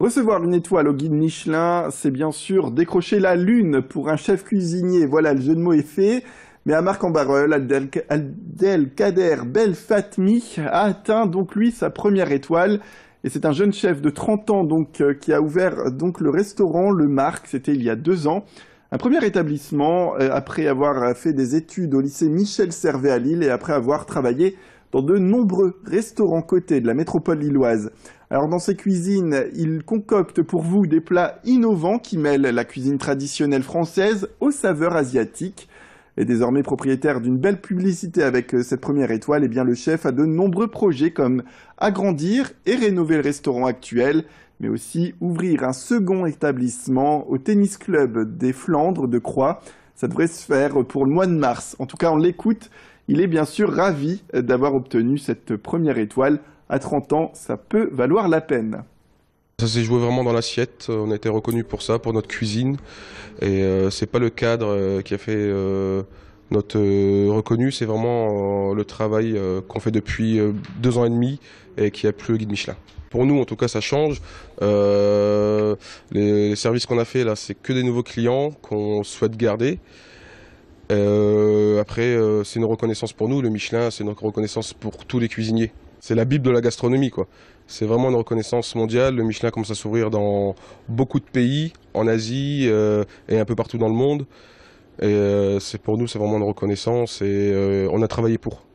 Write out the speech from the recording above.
Recevoir une étoile au guide Michelin, c'est bien sûr décrocher la lune pour un chef cuisinier. Voilà, le jeu de mots est fait. Mais à marc en Kader Bel Fatmi, a atteint donc lui sa première étoile. Et c'est un jeune chef de 30 ans donc euh, qui a ouvert donc le restaurant Le Marc, c'était il y a deux ans. Un premier établissement euh, après avoir fait des études au lycée Michel Servet à Lille et après avoir travaillé dans de nombreux restaurants côtés de la métropole lilloise. Alors dans ses cuisines, il concocte pour vous des plats innovants qui mêlent la cuisine traditionnelle française aux saveurs asiatiques. Et désormais propriétaire d'une belle publicité avec euh, cette première étoile, et eh bien le chef a de nombreux projets comme agrandir et rénover le restaurant actuel, mais aussi ouvrir un second établissement au tennis club des Flandres de Croix. Ça devrait se faire pour le mois de mars. En tout cas, on l'écoute il est bien sûr ravi d'avoir obtenu cette première étoile. À 30 ans, ça peut valoir la peine. Ça s'est joué vraiment dans l'assiette. On a été reconnu pour ça, pour notre cuisine. Et euh, ce n'est pas le cadre euh, qui a fait euh, notre reconnu, c'est vraiment le travail qu'on fait depuis deux ans et demi et qui a plu au guide Michelin. Pour nous, en tout cas, ça change. les, services qu'on a fait là, c'est que des nouveaux clients qu'on souhaite garder. Euh, après, euh, c'est une reconnaissance pour nous, le Michelin, c'est une reconnaissance pour tous les cuisiniers. C'est la Bible de la gastronomie, quoi. C'est vraiment une reconnaissance mondiale. Le Michelin commence à s'ouvrir dans beaucoup de pays, en Asie euh, et un peu partout dans le monde. Et euh, c'est pour nous, c'est vraiment une reconnaissance et on a travaillé pour.